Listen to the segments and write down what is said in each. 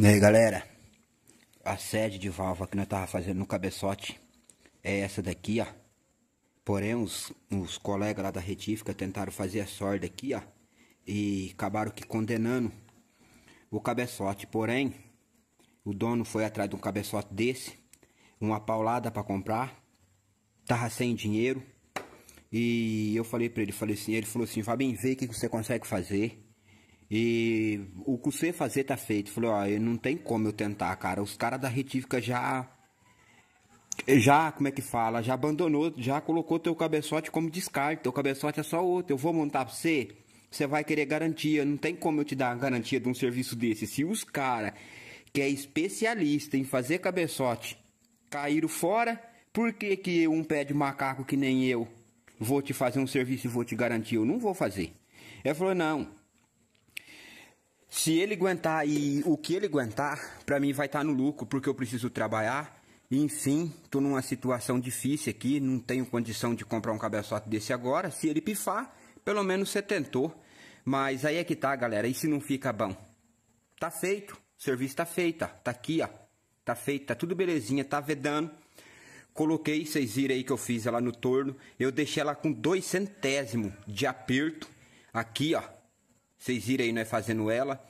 E aí galera, a sede de válvula que nós tava fazendo no cabeçote é essa daqui, ó. Porém, os, os colegas lá da retífica tentaram fazer a sorda aqui, ó. E acabaram que condenando o cabeçote. Porém, o dono foi atrás de um cabeçote desse, uma paulada para comprar, tava sem dinheiro. E eu falei para ele, falei assim, ele falou assim, vai bem ver o que você consegue fazer. E o que você fazer tá feito. Falei, ó, não tem como eu tentar, cara. Os caras da retífica já. Já, como é que fala? Já abandonou, já colocou teu cabeçote como descarte. Teu cabeçote é só outro. Eu vou montar pra você. Você vai querer garantia. Não tem como eu te dar garantia de um serviço desse. Se os caras que é especialista em fazer cabeçote caíram fora, por que, que um pé de macaco que nem eu vou te fazer um serviço e vou te garantir? Eu não vou fazer. Ela falou, não. Se ele aguentar e o que ele aguentar, para mim vai estar tá no lucro, porque eu preciso trabalhar. Enfim, tô numa situação difícil aqui, não tenho condição de comprar um cabeçote desse agora. Se ele pifar, pelo menos você tentou. Mas aí é que tá, galera, e se não fica bom? Tá feito, o serviço tá feito, ó. tá aqui, ó. Tá feito, tá tudo belezinha, tá vedando. Coloquei, vocês viram aí que eu fiz ela no torno. Eu deixei ela com dois centésimos de aperto. Aqui, ó, vocês viram aí, não é fazendo ela.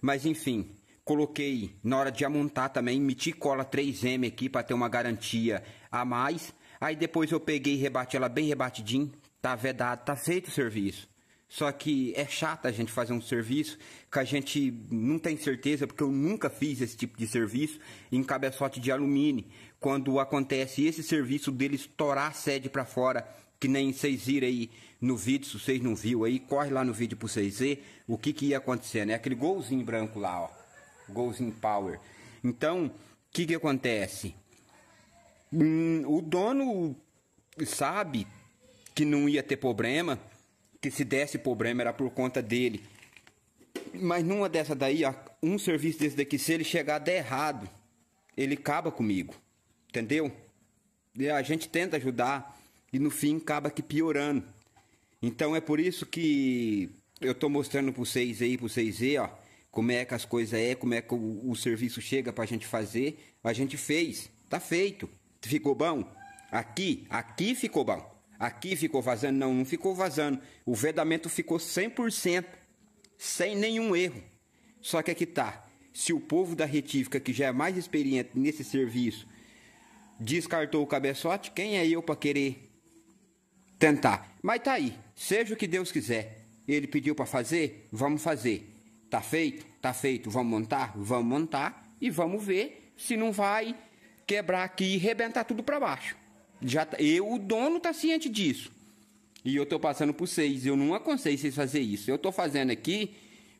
Mas enfim, coloquei na hora de amontar também, meti cola 3M aqui para ter uma garantia a mais. Aí depois eu peguei e rebati ela bem rebatidinho. Tá vedado, tá feito o serviço. Só que é chato a gente fazer um serviço que a gente não tem certeza, porque eu nunca fiz esse tipo de serviço em cabeçote de alumínio. Quando acontece esse serviço dele estourar a sede para fora que nem vocês viram aí no vídeo, se vocês não viu aí, corre lá no vídeo para vocês ver o que que ia acontecer né aquele golzinho branco lá, ó. Golzinho power. Então, o que que acontece? Hum, o dono sabe que não ia ter problema, que se desse problema era por conta dele. Mas numa dessa daí, ó, um serviço desse daqui, se ele chegar der errado, ele acaba comigo. Entendeu? E a gente tenta ajudar e no fim acaba que piorando. Então é por isso que eu tô mostrando para vocês aí, para vocês verem, ó, como é que as coisas é, como é que o, o serviço chega para a gente fazer. A gente fez, tá feito. Ficou bom? Aqui, aqui ficou bom. Aqui ficou vazando? Não, não ficou vazando. O vedamento ficou 100%, sem nenhum erro. Só que aqui é tá. Se o povo da retífica, que já é mais experiente nesse serviço, descartou o cabeçote, quem é eu para querer tentar. Mas tá aí, seja o que Deus quiser. Ele pediu para fazer, vamos fazer. Tá feito? Tá feito. Vamos montar? Vamos montar e vamos ver se não vai quebrar aqui e rebentar tudo para baixo. Já tá, eu, o dono tá ciente disso. E eu tô passando por vocês, eu não aconselho vocês fazer isso. Eu tô fazendo aqui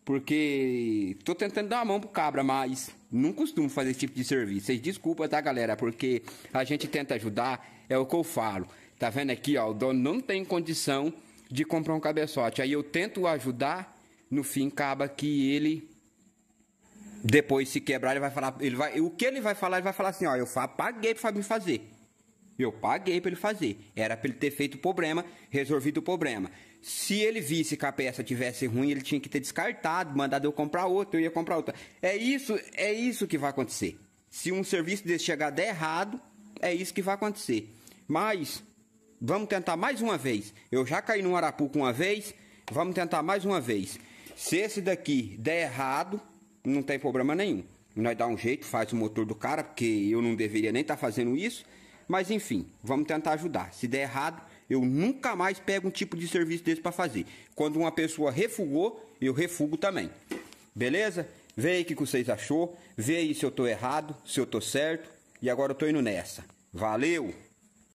porque tô tentando dar a mão pro cabra, mas não costumo fazer esse tipo de serviço. Vocês desculpa, tá, galera? Porque a gente tenta ajudar, é o que eu falo. Tá vendo aqui, ó, o dono não tem condição de comprar um cabeçote. Aí eu tento ajudar, no fim acaba que ele depois se quebrar, ele vai falar, ele vai, o que ele vai falar, ele vai falar assim, ó, eu paguei para me fazer. Eu paguei para ele fazer. Era para ele ter feito o problema, resolvido o problema. Se ele visse que a peça tivesse ruim, ele tinha que ter descartado, mandado eu comprar outra, eu ia comprar outra. É isso, é isso que vai acontecer. Se um serviço desse chegar der errado, é isso que vai acontecer. Mas Vamos tentar mais uma vez. Eu já caí no arapuca uma vez. Vamos tentar mais uma vez. Se esse daqui der errado, não tem problema nenhum. Nós dá um jeito, faz o motor do cara, porque eu não deveria nem estar tá fazendo isso. Mas enfim, vamos tentar ajudar. Se der errado, eu nunca mais pego um tipo de serviço desse para fazer. Quando uma pessoa refugou, eu refugo também. Beleza? Vê aí o que vocês achou, vê aí se eu tô errado, se eu tô certo. E agora eu tô indo nessa. Valeu!